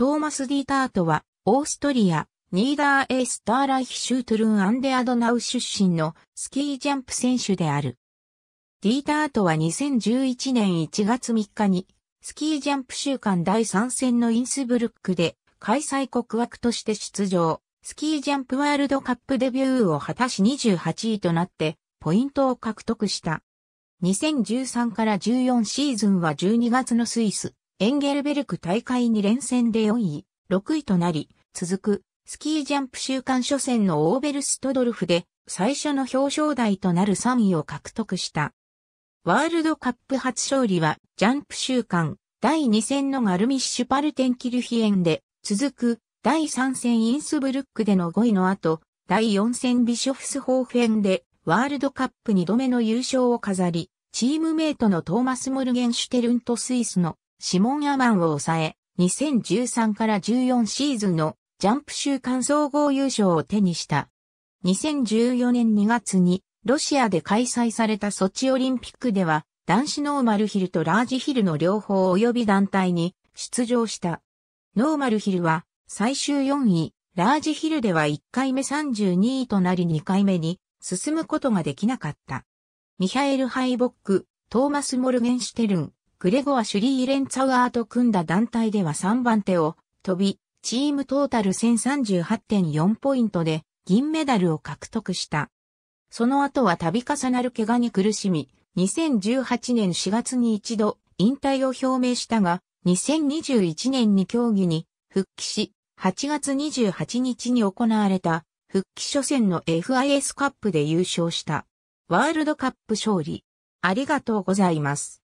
トーマス・ディータートは、オーストリア、ニーダー・エースターライヒ・シュートルン・アンデ・アドナウ出身のスキージャンプ選手である。ディータートは2011年1月3日に、スキージャンプ週間第3戦のインスブルックで、開催国枠として出場、スキージャンプワールドカップデビューを果たし28位となって、ポイントを獲得した。2013から14シーズンは12月のスイス、エンゲルベルク大会2連戦で4位、6位となり、続く、スキージャンプ週間初戦のオーベルストドルフで、最初の表彰台となる3位を獲得した。ワールドカップ初勝利は、ジャンプ週間、第2戦のガルミッシュパルテンキルヒエンで、続く、第3戦インスブルックでの5位の後、第4戦ビショフスホーフェンで、ワールドカップ2度目の優勝を飾り、チームメイトのトーマス・モルゲンシュテルンとスイスのシモン・アマンを抑え、2013から14シーズンのジャンプ週間総合優勝を手にした。2014年2月にロシアで開催されたソチオリンピックでは男子ノーマルヒルとラージヒルの両方及び団体に出場した。ノーマルヒルは最終4位、ラージヒルでは1回目32位となり2回目に進むことができなかった。ミハエル・ハイボック、トーマス・モルゲンシュテルン、グレゴア・シュリー・レンツァワーと組んだ団体では3番手を飛び、チームトータル1038.4ポイントで銀メダルを獲得した。その後は度重なる怪我に苦しみ、2018年4月に一度引退を表明したが、2021年に競技に復帰し、8月28日に行われた復帰初戦の FIS カップで優勝した。ワールドカップ勝利。ありがとうございます。